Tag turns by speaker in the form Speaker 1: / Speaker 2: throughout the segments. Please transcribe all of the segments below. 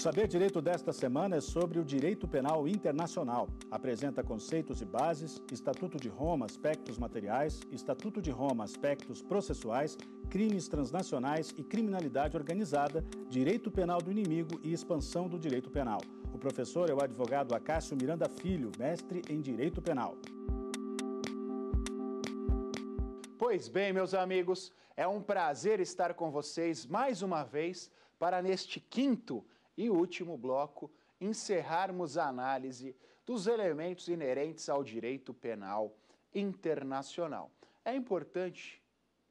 Speaker 1: Saber Direito desta semana é sobre o direito penal internacional. Apresenta conceitos e bases, Estatuto de Roma, aspectos materiais, Estatuto de Roma, aspectos processuais, crimes transnacionais e criminalidade organizada, direito penal do inimigo e expansão do direito penal. O professor é o advogado Acácio Miranda Filho, mestre em direito penal. Pois bem, meus amigos, é um prazer estar com vocês mais uma vez para neste quinto e último bloco, encerrarmos a análise dos elementos inerentes ao direito penal internacional. É importante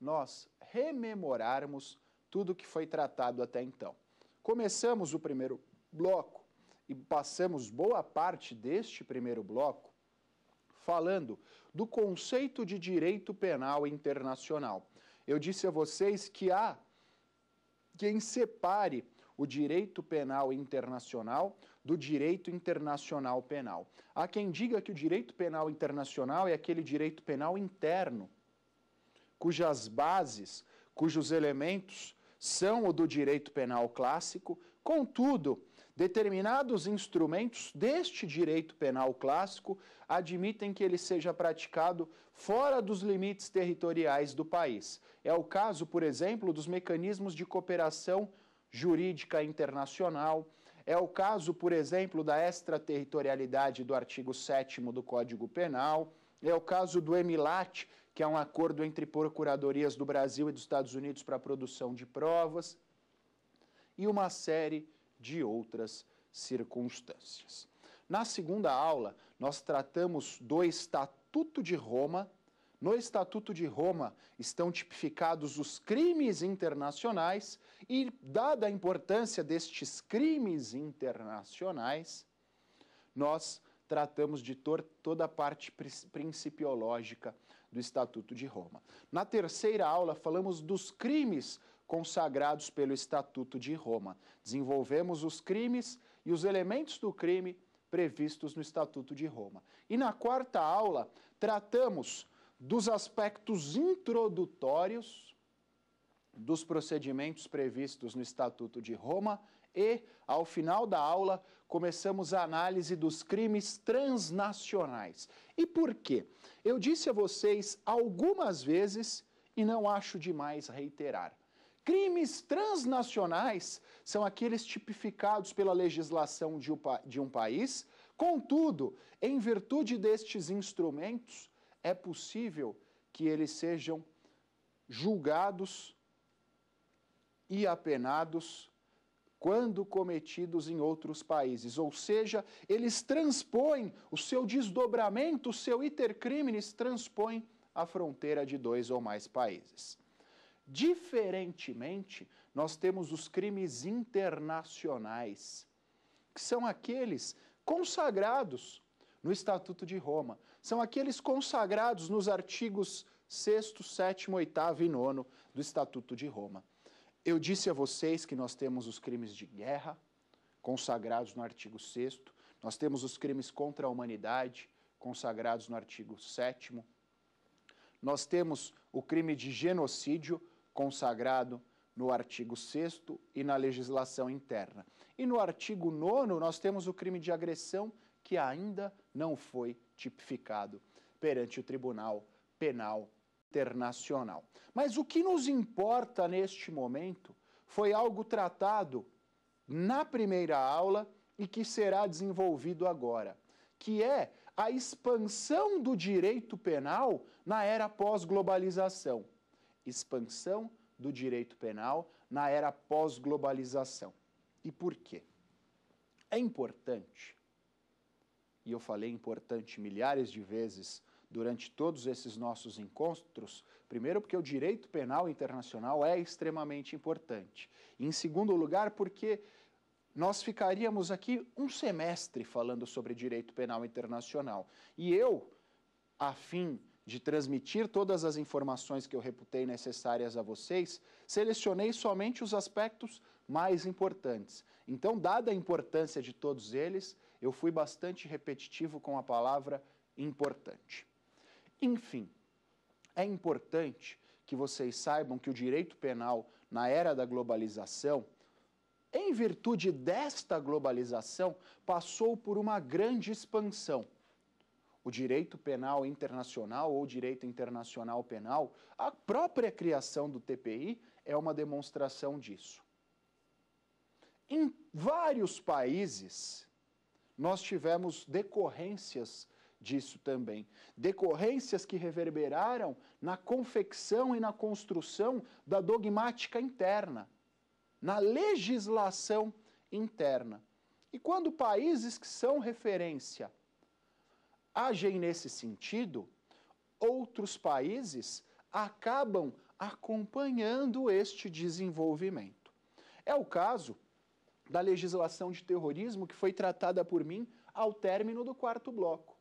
Speaker 1: nós rememorarmos tudo que foi tratado até então. Começamos o primeiro bloco e passamos boa parte deste primeiro bloco falando do conceito de direito penal internacional. Eu disse a vocês que há quem separe o direito penal internacional do direito internacional penal. Há quem diga que o direito penal internacional é aquele direito penal interno, cujas bases, cujos elementos são o do direito penal clássico, contudo, determinados instrumentos deste direito penal clássico admitem que ele seja praticado fora dos limites territoriais do país. É o caso, por exemplo, dos mecanismos de cooperação jurídica internacional. É o caso, por exemplo, da extraterritorialidade do artigo 7 do Código Penal. É o caso do EMILAT, que é um acordo entre procuradorias do Brasil e dos Estados Unidos para a produção de provas. E uma série de outras circunstâncias. Na segunda aula, nós tratamos do Estatuto de Roma no Estatuto de Roma estão tipificados os crimes internacionais e, dada a importância destes crimes internacionais, nós tratamos de toda a parte principiológica do Estatuto de Roma. Na terceira aula, falamos dos crimes consagrados pelo Estatuto de Roma. Desenvolvemos os crimes e os elementos do crime previstos no Estatuto de Roma. E na quarta aula, tratamos dos aspectos introdutórios dos procedimentos previstos no Estatuto de Roma e, ao final da aula, começamos a análise dos crimes transnacionais. E por quê? Eu disse a vocês algumas vezes e não acho demais reiterar. Crimes transnacionais são aqueles tipificados pela legislação de um país, contudo, em virtude destes instrumentos, é possível que eles sejam julgados e apenados quando cometidos em outros países. Ou seja, eles transpõem o seu desdobramento, o seu intercrimes transpõem a fronteira de dois ou mais países. Diferentemente, nós temos os crimes internacionais, que são aqueles consagrados no Estatuto de Roma. São aqueles consagrados nos artigos 6, 7, 8 e 9 do Estatuto de Roma. Eu disse a vocês que nós temos os crimes de guerra, consagrados no artigo 6, nós temos os crimes contra a humanidade, consagrados no artigo 7, nós temos o crime de genocídio, consagrado no artigo 6 e na legislação interna. E no artigo 9, nós temos o crime de agressão que ainda não foi tipificado perante o Tribunal Penal Internacional. Mas o que nos importa neste momento foi algo tratado na primeira aula e que será desenvolvido agora, que é a expansão do direito penal na era pós-globalização. Expansão do direito penal na era pós-globalização. E por quê? É importante e eu falei importante milhares de vezes durante todos esses nossos encontros, primeiro porque o direito penal internacional é extremamente importante, e em segundo lugar porque nós ficaríamos aqui um semestre falando sobre direito penal internacional. E eu, a fim de transmitir todas as informações que eu reputei necessárias a vocês, selecionei somente os aspectos mais importantes. Então, dada a importância de todos eles, eu fui bastante repetitivo com a palavra importante. Enfim, é importante que vocês saibam que o direito penal na era da globalização, em virtude desta globalização, passou por uma grande expansão. O direito penal internacional ou direito internacional penal, a própria criação do TPI é uma demonstração disso. Em vários países, nós tivemos decorrências disso também. Decorrências que reverberaram na confecção e na construção da dogmática interna, na legislação interna. E quando países que são referência agem nesse sentido, outros países acabam acompanhando este desenvolvimento. É o caso da legislação de terrorismo que foi tratada por mim ao término do quarto bloco.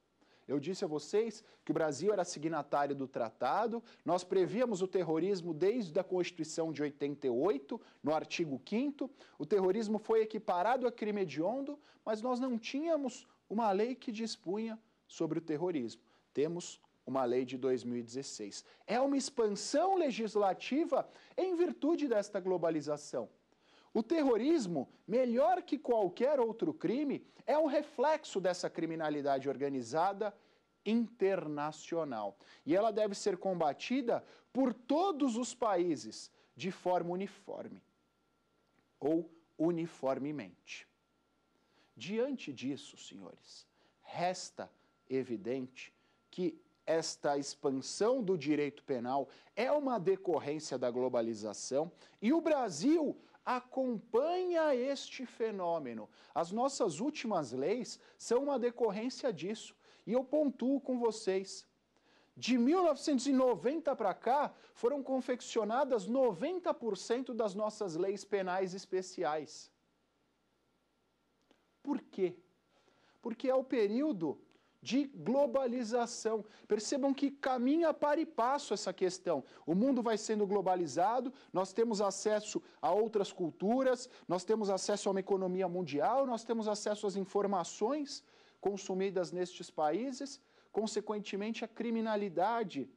Speaker 1: Eu disse a vocês que o Brasil era signatário do tratado, nós prevíamos o terrorismo desde a Constituição de 88, no artigo 5 o terrorismo foi equiparado a crime hediondo, mas nós não tínhamos uma lei que dispunha sobre o terrorismo. Temos uma lei de 2016. É uma expansão legislativa em virtude desta globalização. O terrorismo, melhor que qualquer outro crime, é um reflexo dessa criminalidade organizada internacional. E ela deve ser combatida por todos os países de forma uniforme ou uniformemente. Diante disso, senhores, resta evidente que esta expansão do direito penal é uma decorrência da globalização e o Brasil acompanha este fenômeno. As nossas últimas leis são uma decorrência disso. E eu pontuo com vocês. De 1990 para cá, foram confeccionadas 90% das nossas leis penais especiais. Por quê? Porque é o período de globalização. Percebam que caminha para e passo essa questão. O mundo vai sendo globalizado, nós temos acesso a outras culturas, nós temos acesso a uma economia mundial, nós temos acesso às informações consumidas nestes países, consequentemente, a criminalidade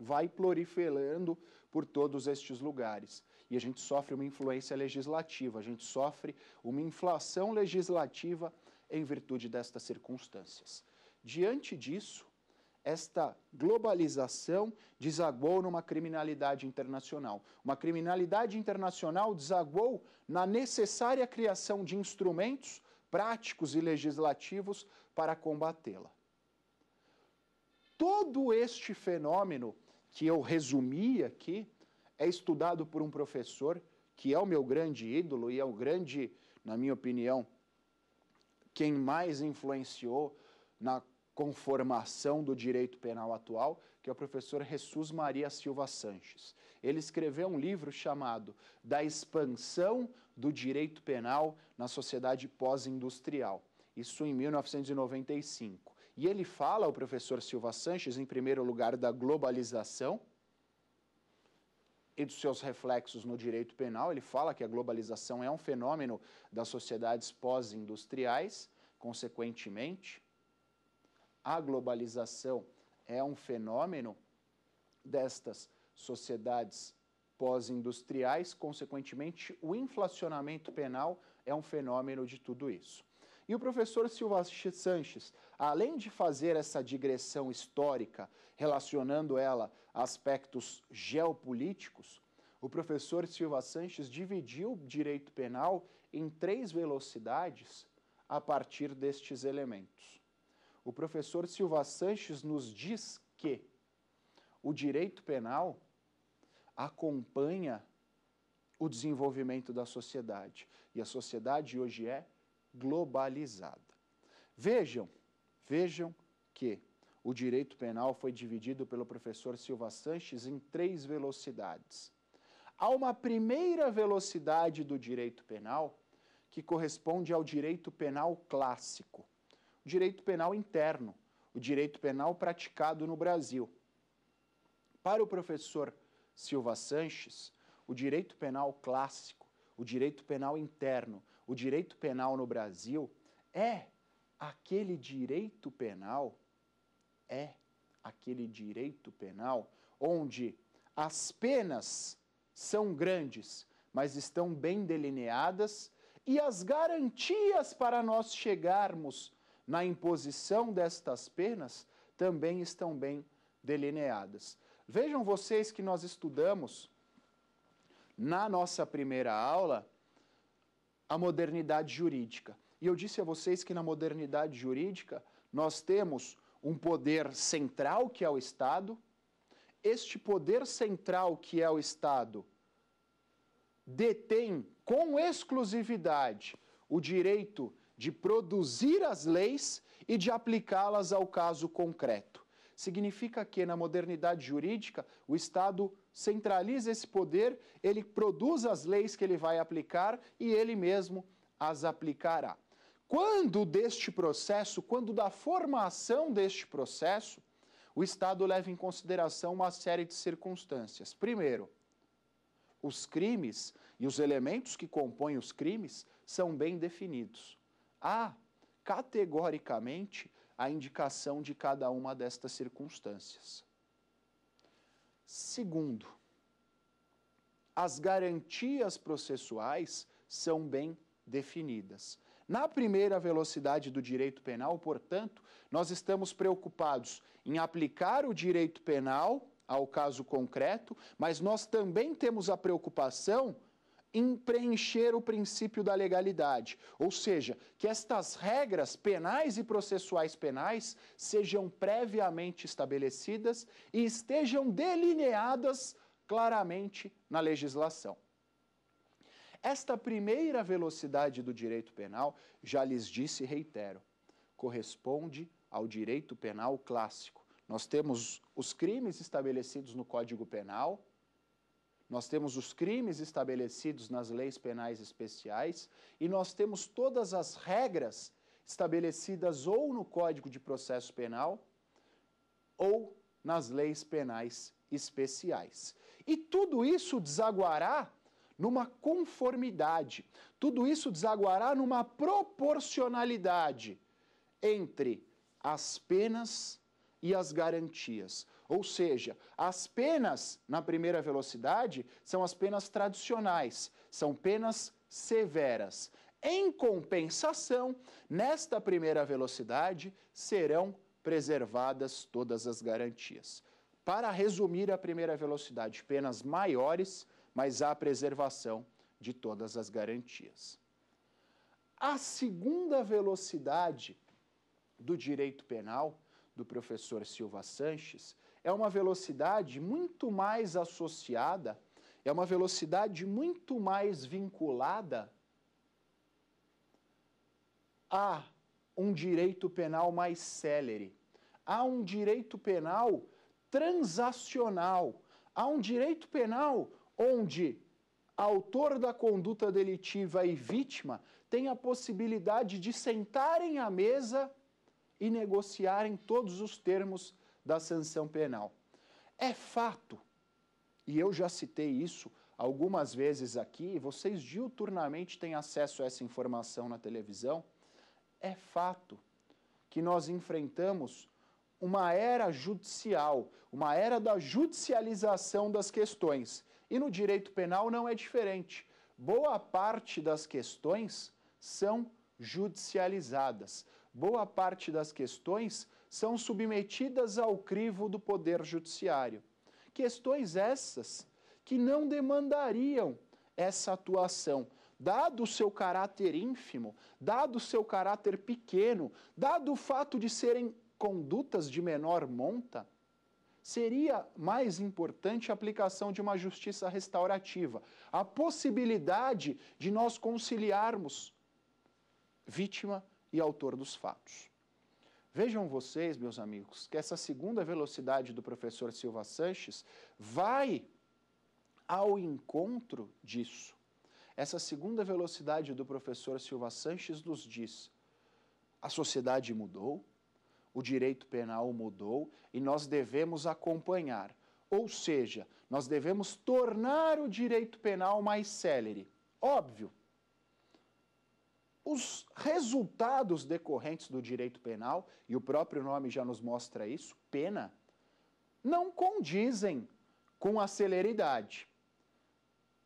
Speaker 1: vai proliferando por todos estes lugares. E a gente sofre uma influência legislativa, a gente sofre uma inflação legislativa em virtude destas circunstâncias. Diante disso, esta globalização desagou numa criminalidade internacional. Uma criminalidade internacional desagou na necessária criação de instrumentos práticos e legislativos para combatê-la. Todo este fenômeno que eu resumi aqui é estudado por um professor que é o meu grande ídolo e é o grande, na minha opinião, quem mais influenciou na conformação do direito penal atual, que é o professor Jesus Maria Silva Sanches. Ele escreveu um livro chamado Da Expansão do Direito Penal na Sociedade Pós-Industrial, isso em 1995. E ele fala, o professor Silva Sanches, em primeiro lugar, da globalização e dos seus reflexos no direito penal. Ele fala que a globalização é um fenômeno das sociedades pós-industriais, consequentemente a globalização é um fenômeno destas sociedades pós-industriais, consequentemente, o inflacionamento penal é um fenômeno de tudo isso. E o professor Silva Sanches, além de fazer essa digressão histórica, relacionando ela a aspectos geopolíticos, o professor Silva Sanches dividiu o direito penal em três velocidades a partir destes elementos. O professor Silva Sanches nos diz que o direito penal acompanha o desenvolvimento da sociedade. E a sociedade hoje é globalizada. Vejam, vejam que o direito penal foi dividido pelo professor Silva Sanches em três velocidades. Há uma primeira velocidade do direito penal que corresponde ao direito penal clássico direito penal interno, o direito penal praticado no Brasil. Para o professor Silva Sanches, o direito penal clássico, o direito penal interno, o direito penal no Brasil é aquele direito penal é aquele direito penal onde as penas são grandes, mas estão bem delineadas e as garantias para nós chegarmos na imposição destas penas também estão bem delineadas. Vejam vocês que nós estudamos na nossa primeira aula a modernidade jurídica. E eu disse a vocês que na modernidade jurídica nós temos um poder central que é o Estado. Este poder central que é o Estado detém com exclusividade o direito de produzir as leis e de aplicá-las ao caso concreto. Significa que, na modernidade jurídica, o Estado centraliza esse poder, ele produz as leis que ele vai aplicar e ele mesmo as aplicará. Quando deste processo, quando da formação deste processo, o Estado leva em consideração uma série de circunstâncias. Primeiro, os crimes e os elementos que compõem os crimes são bem definidos há categoricamente a indicação de cada uma destas circunstâncias. Segundo, as garantias processuais são bem definidas. Na primeira velocidade do direito penal, portanto, nós estamos preocupados em aplicar o direito penal ao caso concreto, mas nós também temos a preocupação em preencher o princípio da legalidade, ou seja, que estas regras penais e processuais penais sejam previamente estabelecidas e estejam delineadas claramente na legislação. Esta primeira velocidade do direito penal, já lhes disse e reitero, corresponde ao direito penal clássico. Nós temos os crimes estabelecidos no Código Penal, nós temos os crimes estabelecidos nas leis penais especiais e nós temos todas as regras estabelecidas ou no Código de Processo Penal ou nas leis penais especiais. E tudo isso desaguará numa conformidade, tudo isso desaguará numa proporcionalidade entre as penas e as garantias. Ou seja, as penas na primeira velocidade são as penas tradicionais, são penas severas. Em compensação, nesta primeira velocidade serão preservadas todas as garantias. Para resumir a primeira velocidade, penas maiores, mas há preservação de todas as garantias. A segunda velocidade do direito penal, do professor Silva Sanches, é uma velocidade muito mais associada, é uma velocidade muito mais vinculada a um direito penal mais célere, a um direito penal transacional, a um direito penal onde autor da conduta delitiva e vítima têm a possibilidade de sentarem à mesa e negociarem todos os termos da sanção penal. É fato, e eu já citei isso algumas vezes aqui, vocês diuturnamente têm acesso a essa informação na televisão, é fato que nós enfrentamos uma era judicial, uma era da judicialização das questões. E no direito penal não é diferente. Boa parte das questões são judicializadas. Boa parte das questões são submetidas ao crivo do Poder Judiciário. Questões essas que não demandariam essa atuação, dado o seu caráter ínfimo, dado o seu caráter pequeno, dado o fato de serem condutas de menor monta, seria mais importante a aplicação de uma justiça restaurativa, a possibilidade de nós conciliarmos vítima e autor dos fatos. Vejam vocês, meus amigos, que essa segunda velocidade do professor Silva Sanches vai ao encontro disso. Essa segunda velocidade do professor Silva Sanches nos diz: a sociedade mudou, o direito penal mudou e nós devemos acompanhar. Ou seja, nós devemos tornar o direito penal mais célere. Óbvio, os resultados decorrentes do direito penal, e o próprio nome já nos mostra isso, pena, não condizem com a celeridade.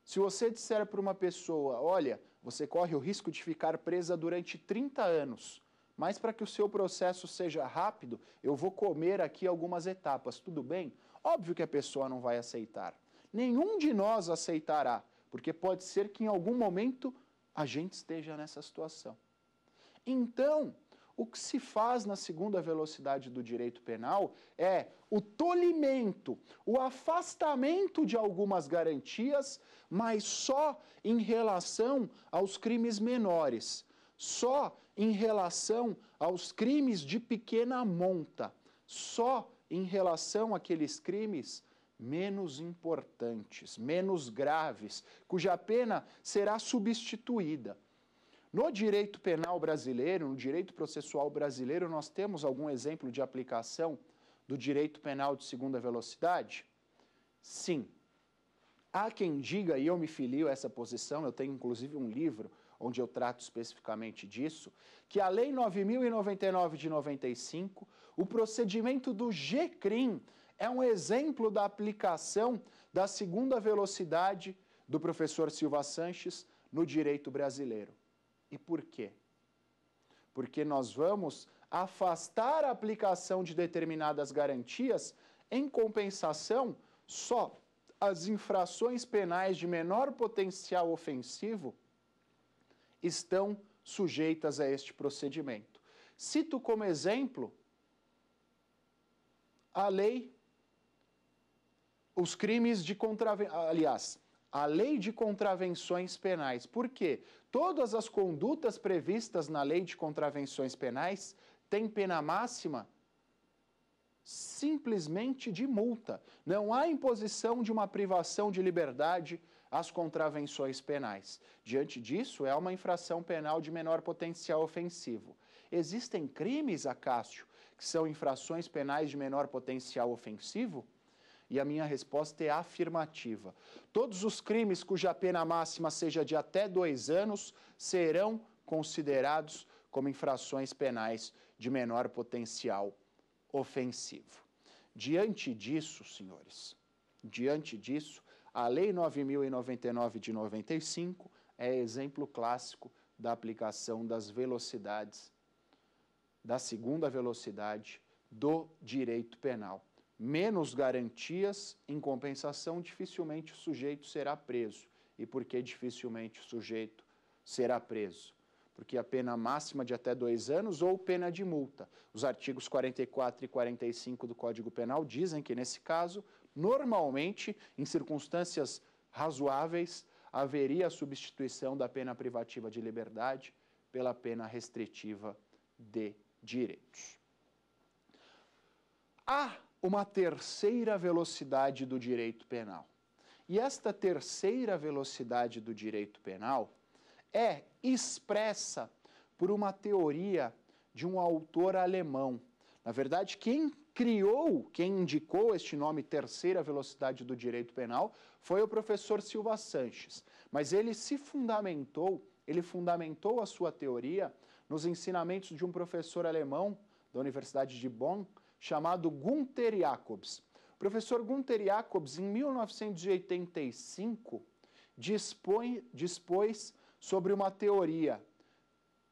Speaker 1: Se você disser para uma pessoa, olha, você corre o risco de ficar presa durante 30 anos, mas para que o seu processo seja rápido, eu vou comer aqui algumas etapas, tudo bem? Óbvio que a pessoa não vai aceitar. Nenhum de nós aceitará, porque pode ser que em algum momento a gente esteja nessa situação. Então, o que se faz na segunda velocidade do direito penal é o tolimento, o afastamento de algumas garantias, mas só em relação aos crimes menores, só em relação aos crimes de pequena monta, só em relação àqueles crimes menos importantes, menos graves, cuja pena será substituída. No direito penal brasileiro, no direito processual brasileiro, nós temos algum exemplo de aplicação do direito penal de segunda velocidade? Sim. Há quem diga, e eu me filio a essa posição, eu tenho inclusive um livro onde eu trato especificamente disso, que a Lei 9099 de 95, o procedimento do GCRIM, é um exemplo da aplicação da segunda velocidade do professor Silva Sanches no direito brasileiro. E por quê? Porque nós vamos afastar a aplicação de determinadas garantias em compensação só as infrações penais de menor potencial ofensivo estão sujeitas a este procedimento. Cito como exemplo a lei os crimes de contravenção. Aliás, a lei de contravenções penais. Por quê? Todas as condutas previstas na lei de contravenções penais têm pena máxima simplesmente de multa. Não há imposição de uma privação de liberdade às contravenções penais. Diante disso, é uma infração penal de menor potencial ofensivo. Existem crimes, Acácio, que são infrações penais de menor potencial ofensivo? E a minha resposta é afirmativa. Todos os crimes cuja pena máxima seja de até dois anos serão considerados como infrações penais de menor potencial ofensivo. Diante disso, senhores, diante disso, a Lei 9099 de 95 é exemplo clássico da aplicação das velocidades, da segunda velocidade do direito penal menos garantias, em compensação, dificilmente o sujeito será preso. E por que dificilmente o sujeito será preso? Porque a pena máxima de até dois anos ou pena de multa. Os artigos 44 e 45 do Código Penal dizem que, nesse caso, normalmente, em circunstâncias razoáveis, haveria a substituição da pena privativa de liberdade pela pena restritiva de direitos. A uma terceira velocidade do direito penal. E esta terceira velocidade do direito penal é expressa por uma teoria de um autor alemão. Na verdade, quem criou, quem indicou este nome terceira velocidade do direito penal foi o professor Silva Sanches. Mas ele se fundamentou, ele fundamentou a sua teoria nos ensinamentos de um professor alemão da Universidade de Bonn, chamado Gunther Jacobs. O professor Gunther Jacobs, em 1985, dispõe, dispôs sobre uma teoria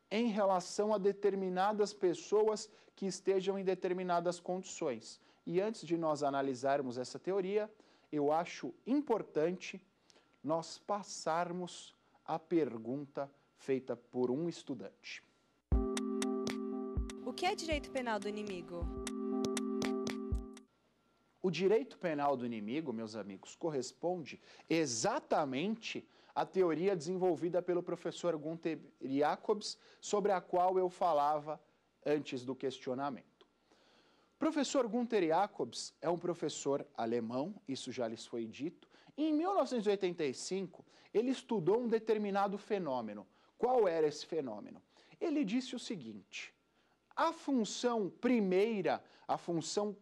Speaker 1: em relação a determinadas pessoas que estejam em determinadas condições. E antes de nós analisarmos essa teoria, eu acho importante nós passarmos a pergunta feita por um estudante. O que é direito penal do inimigo? O direito penal do inimigo, meus amigos, corresponde exatamente à teoria desenvolvida pelo professor Gunther Jacobs, sobre a qual eu falava antes do questionamento. Professor Gunther Jacobs é um professor alemão, isso já lhes foi dito. em 1985, ele estudou um determinado fenômeno. Qual era esse fenômeno? Ele disse o seguinte: a função primeira, a função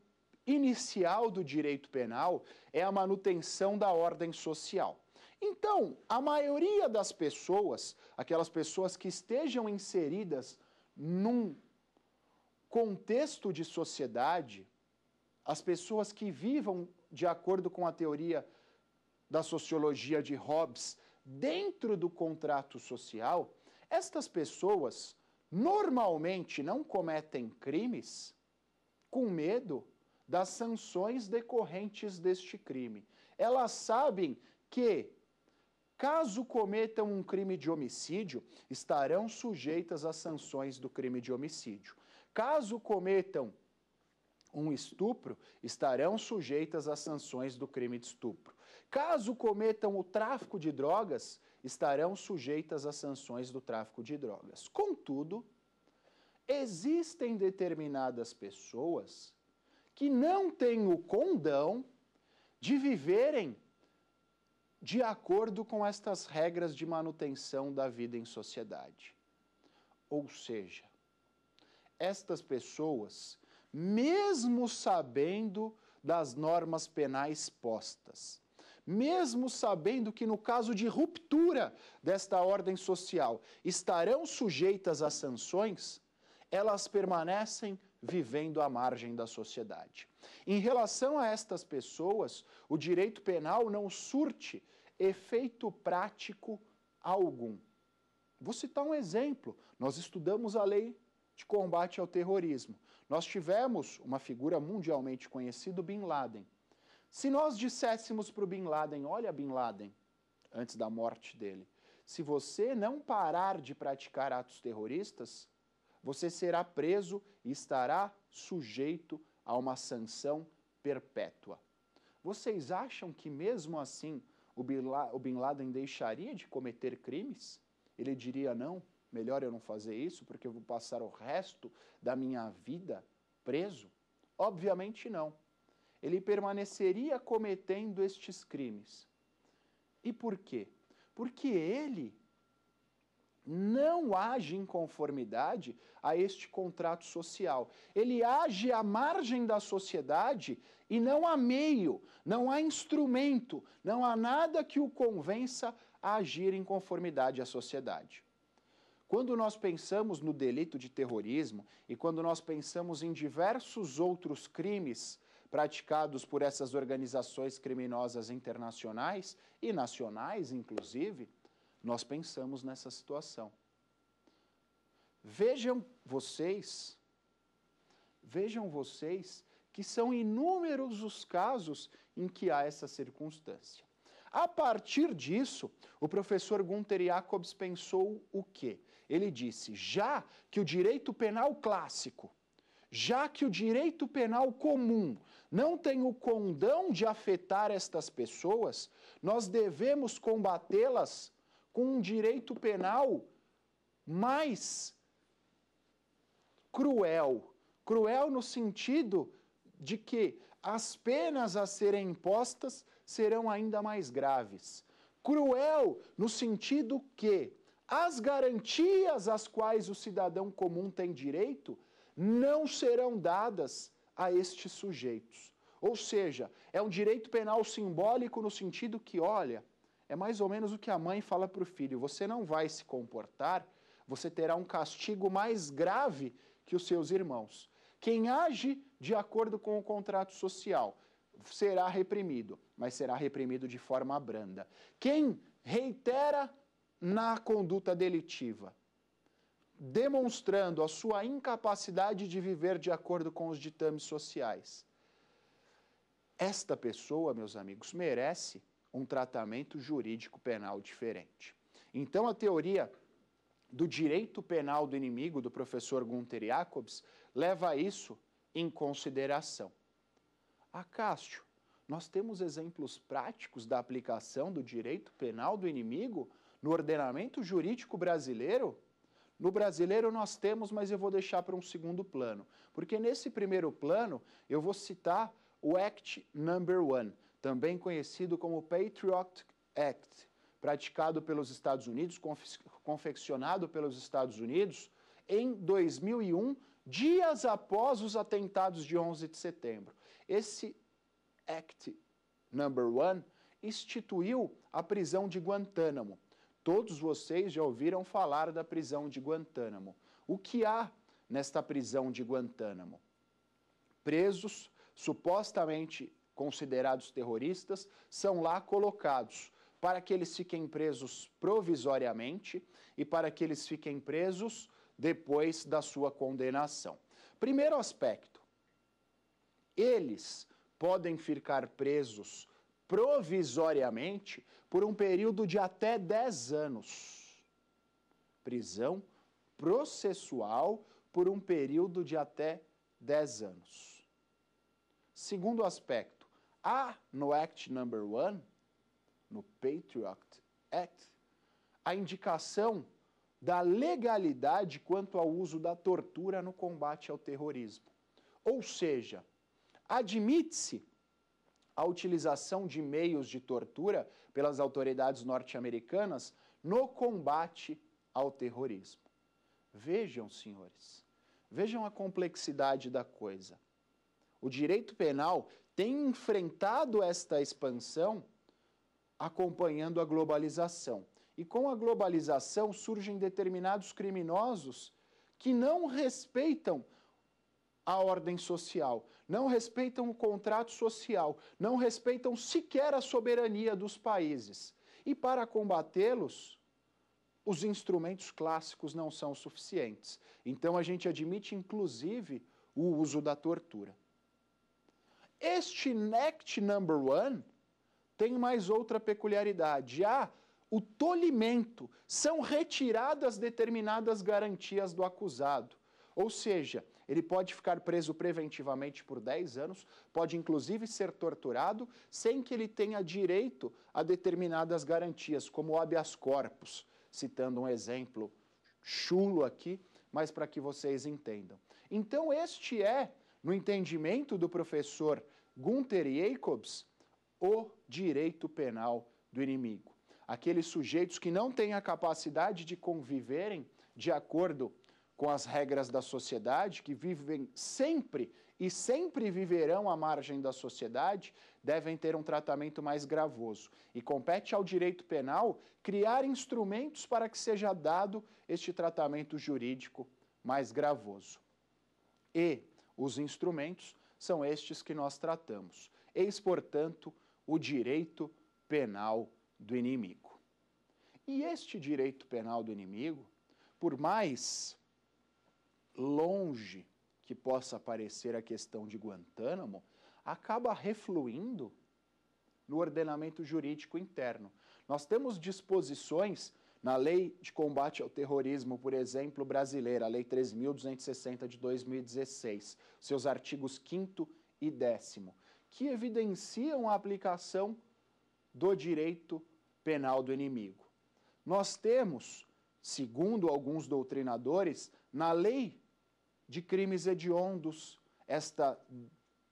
Speaker 1: inicial do direito penal é a manutenção da ordem social. Então, a maioria das pessoas, aquelas pessoas que estejam inseridas num contexto de sociedade, as pessoas que vivam de acordo com a teoria da sociologia de Hobbes dentro do contrato social, estas pessoas normalmente não cometem crimes com medo das sanções decorrentes deste crime. Elas sabem que, caso cometam um crime de homicídio, estarão sujeitas às sanções do crime de homicídio. Caso cometam um estupro, estarão sujeitas às sanções do crime de estupro. Caso cometam o tráfico de drogas, estarão sujeitas às sanções do tráfico de drogas. Contudo, existem determinadas pessoas que não têm o condão de viverem de acordo com estas regras de manutenção da vida em sociedade. Ou seja, estas pessoas, mesmo sabendo das normas penais postas, mesmo sabendo que no caso de ruptura desta ordem social estarão sujeitas a sanções, elas permanecem vivendo à margem da sociedade. Em relação a estas pessoas, o direito penal não surte efeito prático algum. Vou citar um exemplo. Nós estudamos a lei de combate ao terrorismo. Nós tivemos uma figura mundialmente conhecida, Bin Laden. Se nós disséssemos para o Bin Laden, olha Bin Laden, antes da morte dele, se você não parar de praticar atos terroristas, você será preso estará sujeito a uma sanção perpétua. Vocês acham que mesmo assim o Bin Laden deixaria de cometer crimes? Ele diria: não, melhor eu não fazer isso porque eu vou passar o resto da minha vida preso? Obviamente não. Ele permaneceria cometendo estes crimes. E por quê? Porque ele não age em conformidade a este contrato social. Ele age à margem da sociedade e não há meio, não há instrumento, não há nada que o convença a agir em conformidade à sociedade. Quando nós pensamos no delito de terrorismo e quando nós pensamos em diversos outros crimes praticados por essas organizações criminosas internacionais e nacionais, inclusive, nós pensamos nessa situação. Vejam vocês, vejam vocês que são inúmeros os casos em que há essa circunstância. A partir disso, o professor Gunther Jacobs pensou o quê? Ele disse: já que o direito penal clássico, já que o direito penal comum não tem o condão de afetar estas pessoas, nós devemos combatê-las com um direito penal mais cruel. Cruel no sentido de que as penas a serem impostas serão ainda mais graves. Cruel no sentido que as garantias às quais o cidadão comum tem direito não serão dadas a estes sujeitos. Ou seja, é um direito penal simbólico no sentido que, olha, é mais ou menos o que a mãe fala para o filho: você não vai se comportar, você terá um castigo mais grave que os seus irmãos. Quem age de acordo com o contrato social será reprimido, mas será reprimido de forma branda. Quem reitera na conduta delitiva, demonstrando a sua incapacidade de viver de acordo com os ditames sociais, esta pessoa, meus amigos, merece um tratamento jurídico penal diferente. Então, a teoria do direito penal do inimigo, do professor Gunther Jacobs, leva isso em consideração. Acácio, ah, Cássio, nós temos exemplos práticos da aplicação do direito penal do inimigo no ordenamento jurídico brasileiro? No brasileiro nós temos, mas eu vou deixar para um segundo plano, porque nesse primeiro plano eu vou citar o Act Number One, também conhecido como Patriot Act, praticado pelos Estados Unidos, confeccionado pelos Estados Unidos em 2001, dias após os atentados de 11 de setembro. Esse Act Number One instituiu a prisão de Guantánamo. Todos vocês já ouviram falar da prisão de Guantánamo. O que há nesta prisão de Guantánamo? Presos supostamente considerados terroristas são lá colocados para que eles fiquem presos provisoriamente e para que eles fiquem presos depois da sua condenação. Primeiro aspecto: eles podem ficar presos provisoriamente por um período de até 10 anos. Prisão processual por um período de até 10 anos. Segundo aspecto, Há no Act Number One, no Patriot Act, a indicação da legalidade quanto ao uso da tortura no combate ao terrorismo. Ou seja, admite-se a utilização de meios de tortura pelas autoridades norte-americanas no combate ao terrorismo. Vejam, senhores, vejam a complexidade da coisa. O direito penal tem enfrentado esta expansão acompanhando a globalização. E com a globalização surgem determinados criminosos que não respeitam a ordem social, não respeitam o contrato social, não respeitam sequer a soberania dos países. E para combatê-los, os instrumentos clássicos não são suficientes. Então a gente admite, inclusive, o uso da tortura. Este NECT number one tem mais outra peculiaridade. Há o tolimento, são retiradas determinadas garantias do acusado. Ou seja, ele pode ficar preso preventivamente por 10 anos, pode inclusive ser torturado, sem que ele tenha direito a determinadas garantias, como o habeas corpus, citando um exemplo chulo aqui, mas para que vocês entendam. Então, este é no entendimento do professor Gunther Jacobs, o direito penal do inimigo. Aqueles sujeitos que não têm a capacidade de conviverem de acordo com as regras da sociedade, que vivem sempre e sempre viverão à margem da sociedade, devem ter um tratamento mais gravoso. E compete ao direito penal criar instrumentos para que seja dado este tratamento jurídico mais gravoso. E os instrumentos são estes que nós tratamos. Eis, portanto, o direito penal do inimigo. E este direito penal do inimigo, por mais longe que possa parecer a questão de Guantánamo, acaba refluindo no ordenamento jurídico interno. Nós temos disposições na Lei de Combate ao Terrorismo, por exemplo, brasileira, a Lei 3.260 de 2016, seus artigos 5 e 10, que evidenciam a aplicação do direito penal do inimigo. Nós temos, segundo alguns doutrinadores, na Lei de Crimes Hediondos, esta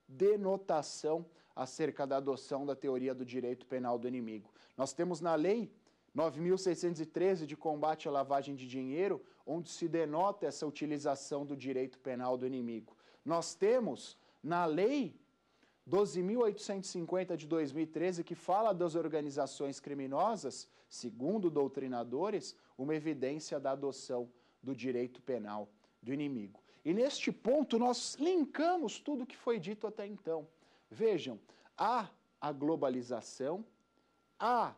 Speaker 1: denotação acerca da adoção da teoria do direito penal do inimigo. Nós temos na lei 9.613 de combate à lavagem de dinheiro, onde se denota essa utilização do direito penal do inimigo. Nós temos na lei 12.850 de 2013, que fala das organizações criminosas, segundo doutrinadores, uma evidência da adoção do direito penal do inimigo. E neste ponto nós linkamos tudo o que foi dito até então. Vejam, há a globalização, há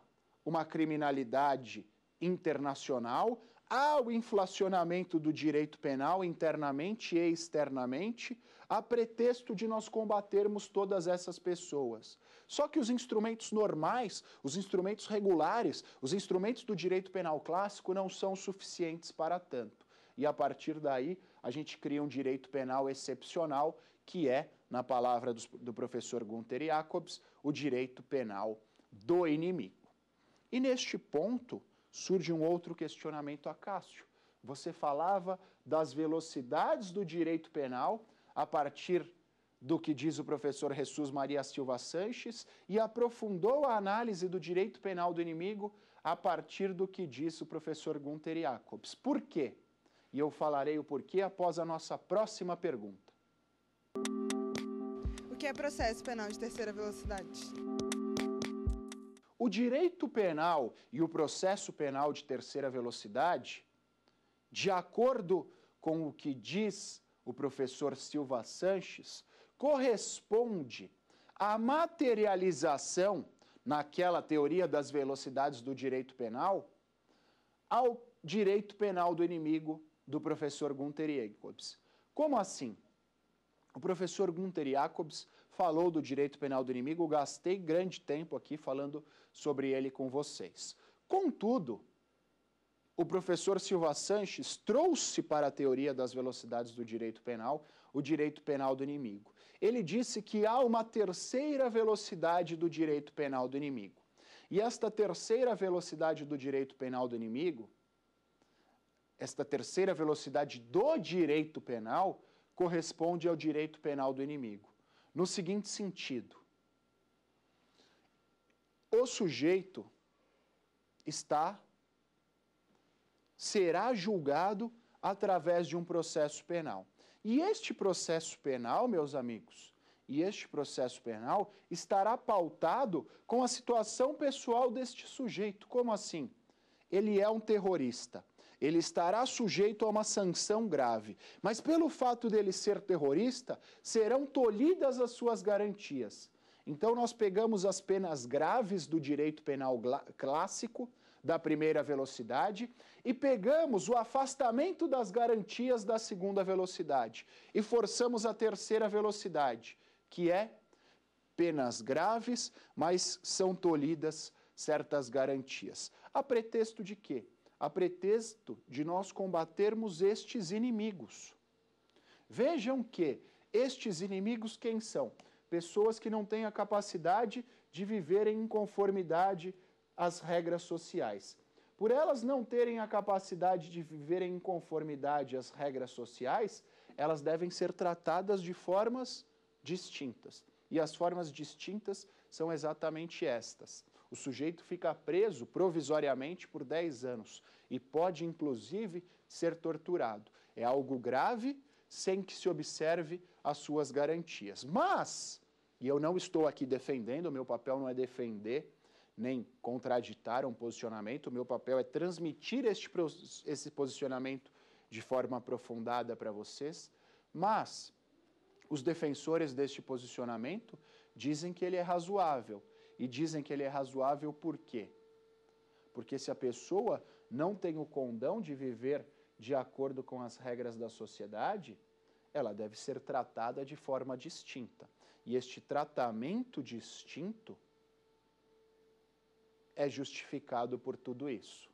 Speaker 1: uma criminalidade internacional, ao inflacionamento do direito penal internamente e externamente, a pretexto de nós combatermos todas essas pessoas. Só que os instrumentos normais, os instrumentos regulares, os instrumentos do direito penal clássico não são suficientes para tanto. E a partir daí, a gente cria um direito penal excepcional, que é, na palavra do, do professor Gunther Jacobs, o direito penal do inimigo. E neste ponto surge um outro questionamento a Cássio. Você falava das velocidades do direito penal a partir do que diz o professor Jesus Maria Silva Sanches e aprofundou a análise do direito penal do inimigo a partir do que diz o professor Gunter Jacobs. Por quê? E eu falarei o porquê após a nossa próxima pergunta. O que é processo penal de terceira velocidade? o direito penal e o processo penal de terceira velocidade, de acordo com o que diz o professor Silva Sanches, corresponde à materialização, naquela teoria das velocidades do direito penal, ao direito penal do inimigo do professor Gunter Jacobs. Como assim? O professor Gunter Jacobs falou do direito penal do inimigo, gastei grande tempo aqui falando sobre ele com vocês. Contudo, o professor Silva Sanches trouxe para a teoria das velocidades do direito penal o direito penal do inimigo. Ele disse que há uma terceira velocidade do direito penal do inimigo. E esta terceira velocidade do direito penal do inimigo, esta terceira velocidade do direito penal, corresponde ao direito penal do inimigo no seguinte sentido: o sujeito está será julgado através de um processo penal. E este processo penal, meus amigos, e este processo penal estará pautado com a situação pessoal deste sujeito. Como assim? Ele é um terrorista ele estará sujeito a uma sanção grave. Mas pelo fato dele ser terrorista, serão tolhidas as suas garantias. Então nós pegamos as penas graves do direito penal clássico, da primeira velocidade, e pegamos o afastamento das garantias da segunda velocidade e forçamos a terceira velocidade, que é penas graves, mas são tolhidas certas garantias. A pretexto de quê? a pretexto de nós combatermos estes inimigos. Vejam que estes inimigos quem são? Pessoas que não têm a capacidade de viverem em conformidade às regras sociais. Por elas não terem a capacidade de viverem em conformidade às regras sociais, elas devem ser tratadas de formas distintas. E as formas distintas são exatamente estas o sujeito fica preso provisoriamente por 10 anos e pode, inclusive, ser torturado. É algo grave sem que se observe as suas garantias. Mas, e eu não estou aqui defendendo, o meu papel não é defender nem contraditar um posicionamento, o meu papel é transmitir este, esse posicionamento de forma aprofundada para vocês, mas os defensores deste posicionamento dizem que ele é razoável e dizem que ele é razoável por quê? Porque se a pessoa não tem o condão de viver de acordo com as regras da sociedade, ela deve ser tratada de forma distinta. E este tratamento distinto é justificado por tudo isso.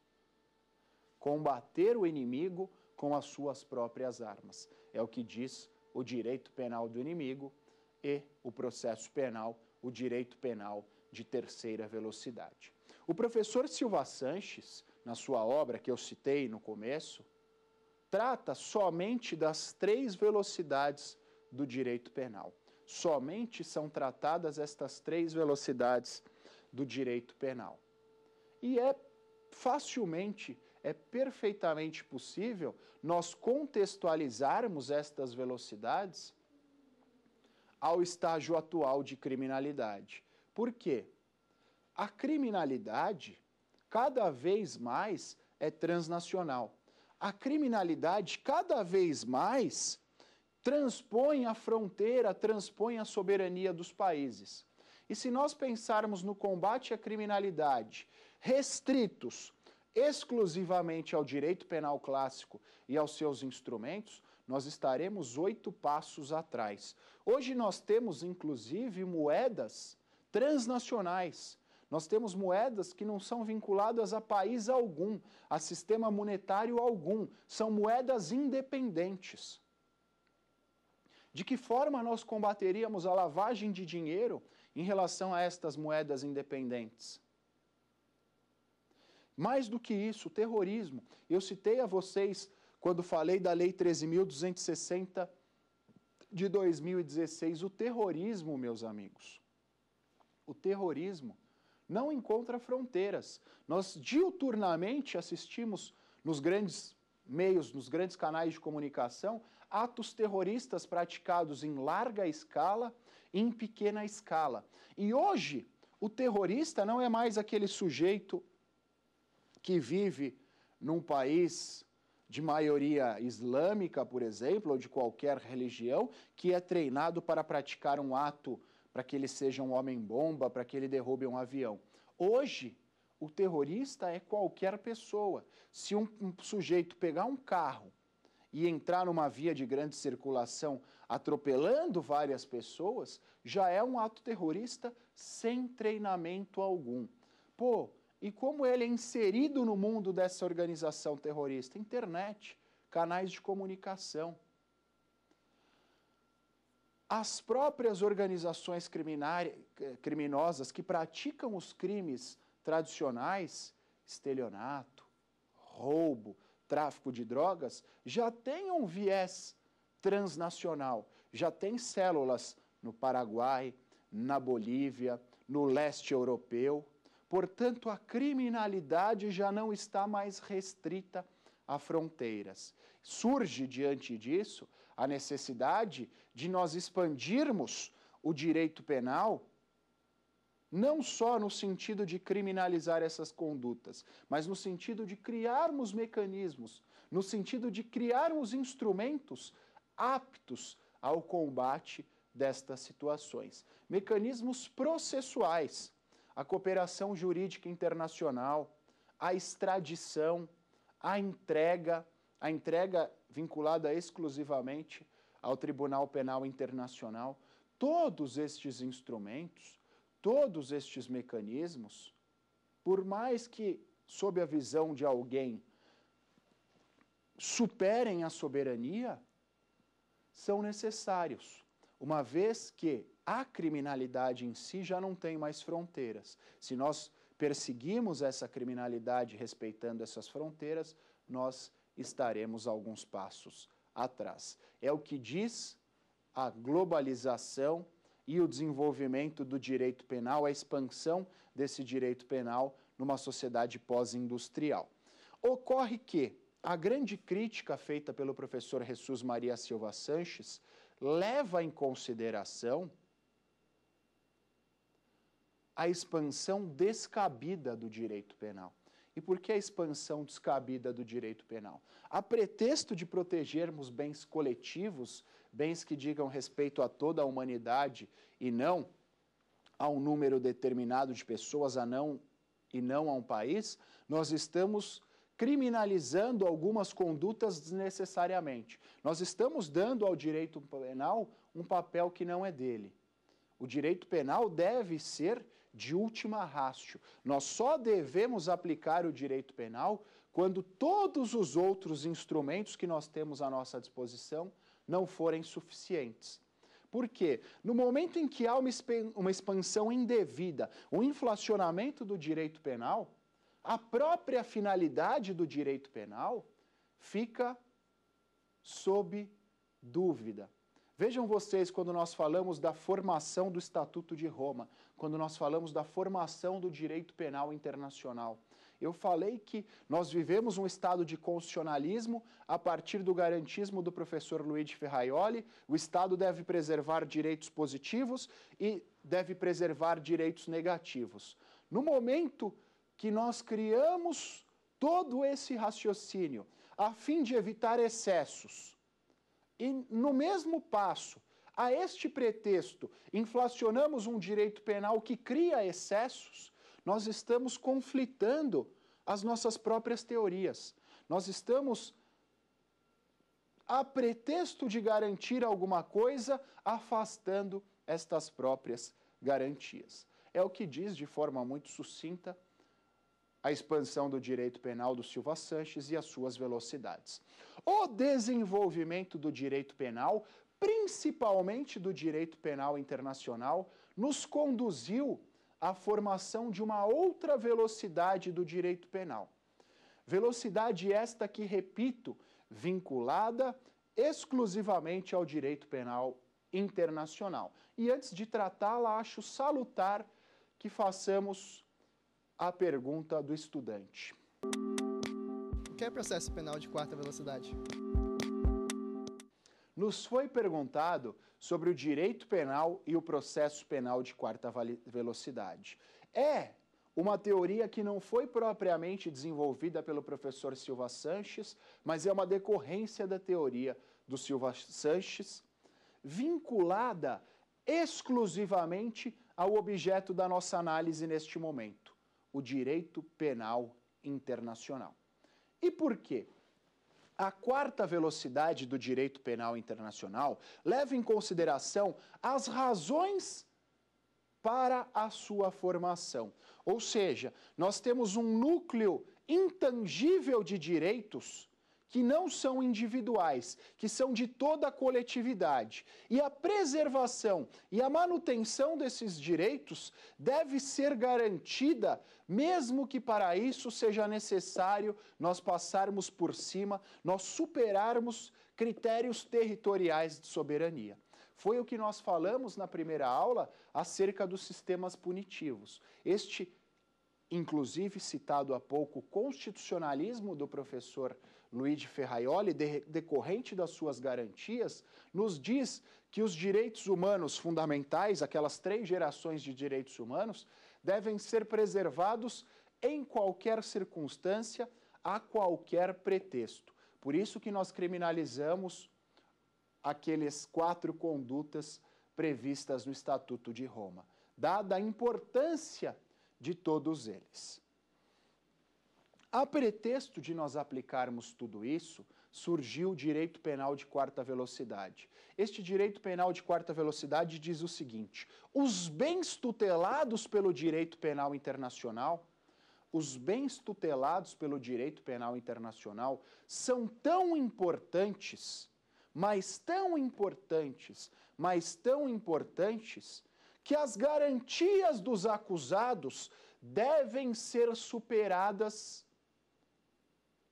Speaker 1: Combater o inimigo com as suas próprias armas. É o que diz o direito penal do inimigo e o processo penal, o direito penal de terceira velocidade. O professor Silva Sanches, na sua obra que eu citei no começo, trata somente das três velocidades do direito penal. Somente são tratadas estas três velocidades do direito penal. E é facilmente, é perfeitamente possível nós contextualizarmos estas velocidades ao estágio atual de criminalidade, por quê? A criminalidade cada vez mais é transnacional. A criminalidade cada vez mais transpõe a fronteira, transpõe a soberania dos países. E se nós pensarmos no combate à criminalidade restritos exclusivamente ao direito penal clássico e aos seus instrumentos, nós estaremos oito passos atrás. Hoje nós temos, inclusive, moedas transnacionais. Nós temos moedas que não são vinculadas a país algum, a sistema monetário algum, são moedas independentes. De que forma nós combateríamos a lavagem de dinheiro em relação a estas moedas independentes? Mais do que isso, terrorismo. Eu citei a vocês quando falei da Lei 13.260 de 2016, o terrorismo, meus amigos o terrorismo, não encontra fronteiras. Nós diuturnamente assistimos nos grandes meios, nos grandes canais de comunicação, atos terroristas praticados em larga escala e em pequena escala. E hoje, o terrorista não é mais aquele sujeito que vive num país de maioria islâmica, por exemplo, ou de qualquer religião, que é treinado para praticar um ato terrorista para que ele seja um homem-bomba, para que ele derrube um avião. Hoje, o terrorista é qualquer pessoa. Se um, um sujeito pegar um carro e entrar numa via de grande circulação atropelando várias pessoas, já é um ato terrorista sem treinamento algum. Pô, e como ele é inserido no mundo dessa organização terrorista? Internet, canais de comunicação as próprias organizações eh, criminosas que praticam os crimes tradicionais, estelionato, roubo, tráfico de drogas, já têm um viés transnacional, já têm células no Paraguai, na Bolívia, no leste europeu. Portanto, a criminalidade já não está mais restrita a fronteiras. Surge diante disso a necessidade de nós expandirmos o direito penal não só no sentido de criminalizar essas condutas, mas no sentido de criarmos mecanismos, no sentido de criarmos instrumentos aptos ao combate destas situações. Mecanismos processuais, a cooperação jurídica internacional, a extradição, a entrega, a entrega vinculada exclusivamente ao Tribunal Penal Internacional. Todos estes instrumentos, todos estes mecanismos, por mais que sob a visão de alguém superem a soberania, são necessários, uma vez que a criminalidade em si já não tem mais fronteiras. Se nós perseguimos essa criminalidade respeitando essas fronteiras, nós estaremos alguns passos atrás. É o que diz a globalização e o desenvolvimento do direito penal, a expansão desse direito penal numa sociedade pós-industrial. Ocorre que a grande crítica feita pelo professor Jesus Maria Silva Sanches leva em consideração a expansão descabida do direito penal. E por que a expansão descabida do direito penal? A pretexto de protegermos bens coletivos, bens que digam respeito a toda a humanidade e não a um número determinado de pessoas, a não e não a um país, nós estamos criminalizando algumas condutas desnecessariamente. Nós estamos dando ao direito penal um papel que não é dele. O direito penal deve ser de última rácio. Nós só devemos aplicar o direito penal quando todos os outros instrumentos que nós temos à nossa disposição não forem suficientes. Por quê? No momento em que há uma expansão indevida, um inflacionamento do direito penal, a própria finalidade do direito penal fica sob dúvida. Vejam vocês quando nós falamos da formação do Estatuto de Roma quando nós falamos da formação do direito penal internacional. Eu falei que nós vivemos um estado de constitucionalismo a partir do garantismo do professor Luigi Ferraioli. O Estado deve preservar direitos positivos e deve preservar direitos negativos. No momento que nós criamos todo esse raciocínio a fim de evitar excessos, e no mesmo passo a este pretexto, inflacionamos um direito penal que cria excessos, nós estamos conflitando as nossas próprias teorias. Nós estamos, a pretexto de garantir alguma coisa, afastando estas próprias garantias. É o que diz, de forma muito sucinta, a expansão do direito penal do Silva Sanches e as suas velocidades. O desenvolvimento do direito penal principalmente do direito penal internacional, nos conduziu à formação de uma outra velocidade do direito penal. Velocidade esta que, repito, vinculada exclusivamente ao direito penal internacional. E antes de tratá-la, acho salutar que façamos a pergunta do estudante. O que é processo penal de quarta velocidade? nos foi perguntado sobre o direito penal e o processo penal de quarta velocidade. É uma teoria que não foi propriamente desenvolvida pelo professor Silva Sanches, mas é uma decorrência da teoria do Silva Sanches, vinculada exclusivamente ao objeto da nossa análise neste momento, o direito penal internacional. E por quê? A quarta velocidade do direito penal internacional leva em consideração as razões para a sua formação. Ou seja, nós temos um núcleo intangível de direitos que não são individuais, que são de toda a coletividade. E a preservação e a manutenção desses direitos deve ser garantida, mesmo que para isso seja necessário nós passarmos por cima, nós superarmos critérios territoriais de soberania. Foi o que nós falamos na primeira aula acerca dos sistemas punitivos. Este inclusive citado há pouco, constitucionalismo do professor Luiz Ferraioli, de, decorrente das suas garantias, nos diz que os direitos humanos fundamentais, aquelas três gerações de direitos humanos, devem ser preservados em qualquer circunstância, a qualquer pretexto. Por isso que nós criminalizamos aqueles quatro condutas previstas no Estatuto de Roma. Dada a importância de todos eles. A pretexto de nós aplicarmos tudo isso, surgiu o direito penal de quarta velocidade. Este direito penal de quarta velocidade diz o seguinte: os bens tutelados pelo direito penal internacional, os bens tutelados pelo direito penal internacional são tão importantes, mas tão importantes, mas tão importantes que as garantias dos acusados devem ser superadas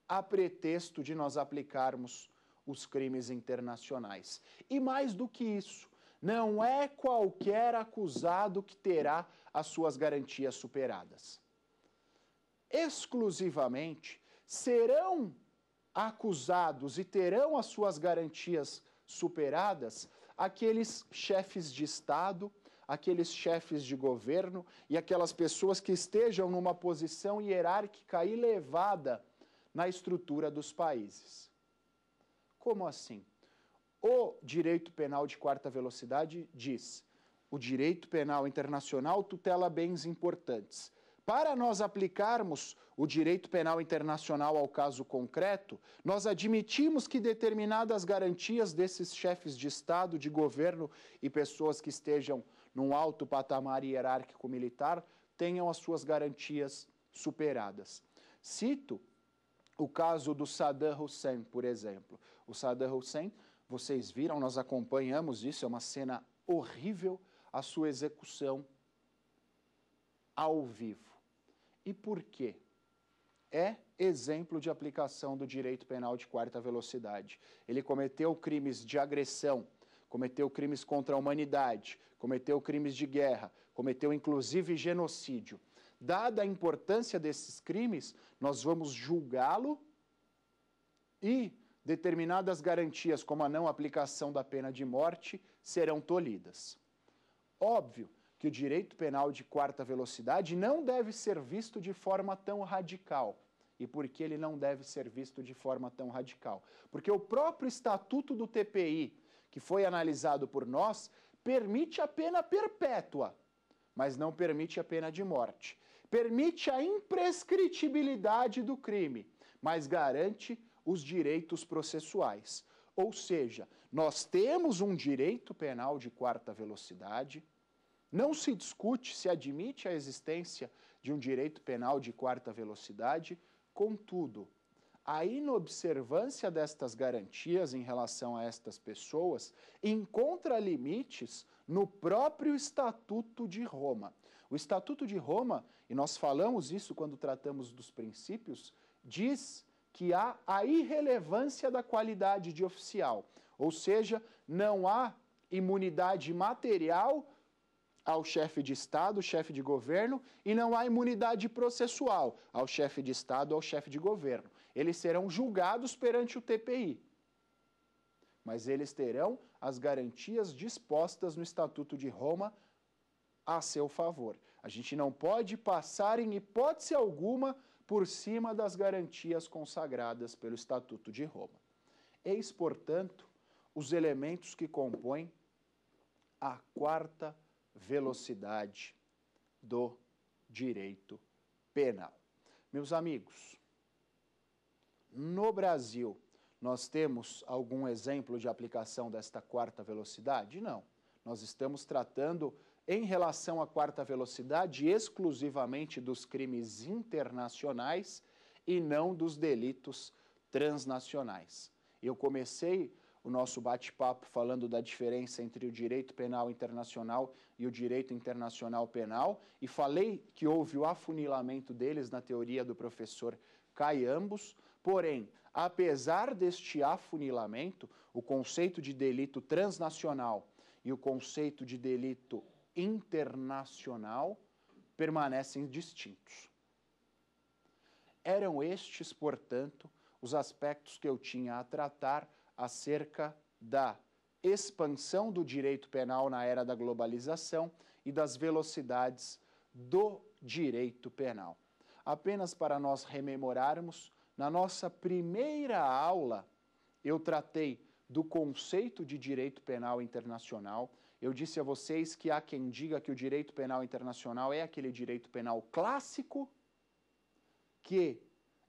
Speaker 1: a pretexto de nós aplicarmos os crimes internacionais. E mais do que isso, não é qualquer acusado que terá as suas garantias superadas. Exclusivamente serão acusados e terão as suas garantias superadas aqueles chefes de Estado aqueles chefes de governo e aquelas pessoas que estejam numa posição hierárquica elevada na estrutura dos países. Como assim? O direito penal de quarta velocidade diz: o direito penal internacional tutela bens importantes. Para nós aplicarmos o direito penal internacional ao caso concreto, nós admitimos que determinadas garantias desses chefes de Estado, de governo e pessoas que estejam num alto patamar hierárquico militar tenham as suas garantias superadas. Cito o caso do Saddam Hussein, por exemplo. O Saddam Hussein, vocês viram, nós acompanhamos isso, é uma cena horrível a sua execução ao vivo. E por quê? É exemplo de aplicação do direito penal de quarta velocidade. Ele cometeu crimes de agressão cometeu crimes contra a humanidade, cometeu crimes de guerra, cometeu inclusive genocídio. Dada a importância desses crimes, nós vamos julgá-lo e determinadas garantias, como a não aplicação da pena de morte, serão tolhidas. Óbvio que o direito penal de quarta velocidade não deve ser visto de forma tão radical. E por que ele não deve ser visto de forma tão radical? Porque o próprio Estatuto do TPI, que foi analisado por nós, permite a pena perpétua, mas não permite a pena de morte. Permite a imprescritibilidade do crime, mas garante os direitos processuais. Ou seja, nós temos um direito penal de quarta velocidade, não se discute, se admite a existência de um direito penal de quarta velocidade, contudo, a inobservância destas garantias em relação a estas pessoas encontra limites no próprio Estatuto de Roma. O Estatuto de Roma, e nós falamos isso quando tratamos dos princípios, diz que há a irrelevância da qualidade de oficial, ou seja, não há imunidade material ao chefe de Estado, chefe de governo, e não há imunidade processual ao chefe de Estado, ao chefe de governo. Eles serão julgados perante o TPI, mas eles terão as garantias dispostas no Estatuto de Roma a seu favor. A gente não pode passar, em hipótese alguma, por cima das garantias consagradas pelo Estatuto de Roma. Eis, portanto, os elementos que compõem a quarta velocidade do direito penal. Meus amigos, no Brasil, nós temos algum exemplo de aplicação desta quarta velocidade? Não. Nós estamos tratando, em relação à quarta velocidade, exclusivamente dos crimes internacionais e não dos delitos transnacionais. Eu comecei o nosso bate-papo falando da diferença entre o direito penal internacional e o direito internacional penal e falei que houve o afunilamento deles na teoria do professor Caiambos. Porém, apesar deste afunilamento, o conceito de delito transnacional e o conceito de delito internacional permanecem distintos. Eram estes, portanto, os aspectos que eu tinha a tratar acerca da expansão do direito penal na era da globalização e das velocidades do direito penal. Apenas para nós rememorarmos na nossa primeira aula, eu tratei do conceito de direito penal internacional. Eu disse a vocês que há quem diga que o direito penal internacional é aquele direito penal clássico que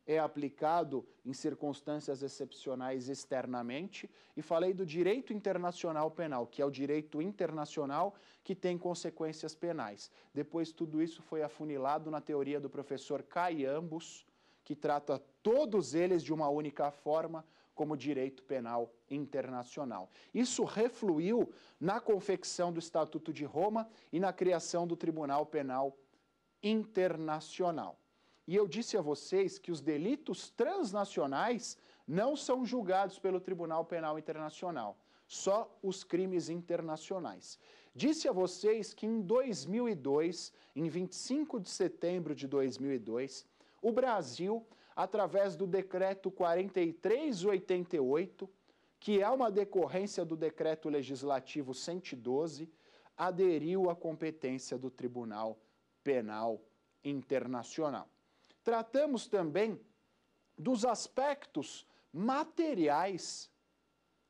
Speaker 1: é aplicado em circunstâncias excepcionais externamente, e falei do direito internacional penal, que é o direito internacional que tem consequências penais. Depois, tudo isso foi afunilado na teoria do professor Caiambos, que trata todos eles de uma única forma, como direito penal internacional. Isso refluiu na confecção do Estatuto de Roma e na criação do Tribunal Penal Internacional. E eu disse a vocês que os delitos transnacionais não são julgados pelo Tribunal Penal Internacional, só os crimes internacionais. Disse a vocês que em 2002, em 25 de setembro de 2002, o Brasil, através do decreto 4388, que é uma decorrência do decreto legislativo 112, aderiu à competência do Tribunal Penal Internacional. Tratamos também dos aspectos materiais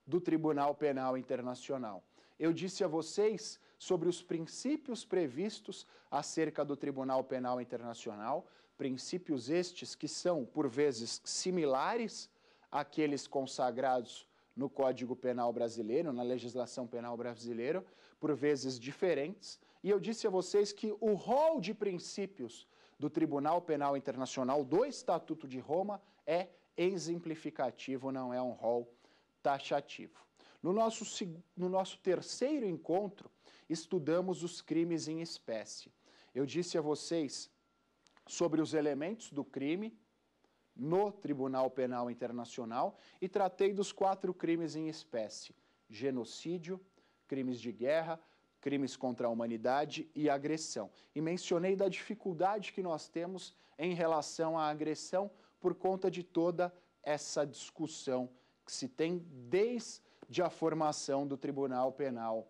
Speaker 1: do Tribunal Penal Internacional. Eu disse a vocês sobre os princípios previstos acerca do Tribunal Penal Internacional, Princípios estes que são, por vezes, similares àqueles consagrados no Código Penal brasileiro, na legislação penal brasileira, por vezes diferentes. E eu disse a vocês que o rol de princípios do Tribunal Penal Internacional do Estatuto de Roma é exemplificativo, não é um rol taxativo. No nosso, no nosso terceiro encontro, estudamos os crimes em espécie. Eu disse a vocês sobre os elementos do crime no Tribunal Penal Internacional e tratei dos quatro crimes em espécie: genocídio, crimes de guerra, crimes contra a humanidade e agressão. E mencionei da dificuldade que nós temos em relação à agressão por conta de toda essa discussão que se tem desde a formação do Tribunal Penal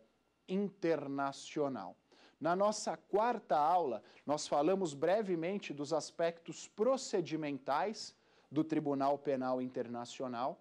Speaker 1: Internacional. Na nossa quarta aula, nós falamos brevemente dos aspectos procedimentais do Tribunal Penal Internacional,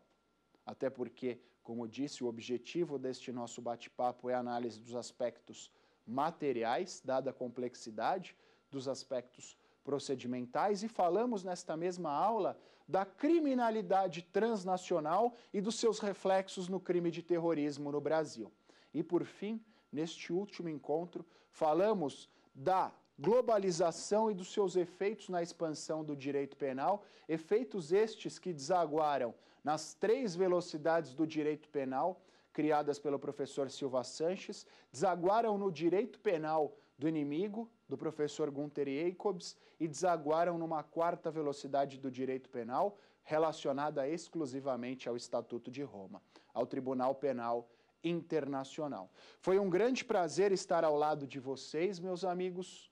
Speaker 1: até porque, como disse, o objetivo deste nosso bate-papo é a análise dos aspectos materiais, dada a complexidade dos aspectos procedimentais, e falamos nesta mesma aula da criminalidade transnacional e dos seus reflexos no crime de terrorismo no Brasil. E, por fim, neste último encontro, falamos da globalização e dos seus efeitos na expansão do direito penal, efeitos estes que desaguaram nas três velocidades do direito penal, criadas pelo professor Silva Sanches, desaguaram no direito penal do inimigo, do professor Gunter Jacobs, e desaguaram numa quarta velocidade do direito penal, relacionada exclusivamente ao Estatuto de Roma, ao Tribunal Penal internacional. Foi um grande prazer estar ao lado de vocês, meus amigos.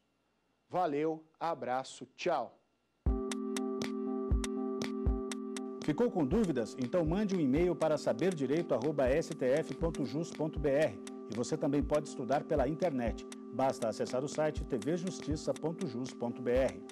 Speaker 1: Valeu, abraço, tchau. Ficou com dúvidas? Então mande um e-mail para saberdireito@stf.jus.br. E você também pode estudar pela internet. Basta acessar o site tvjustiça.jus.br.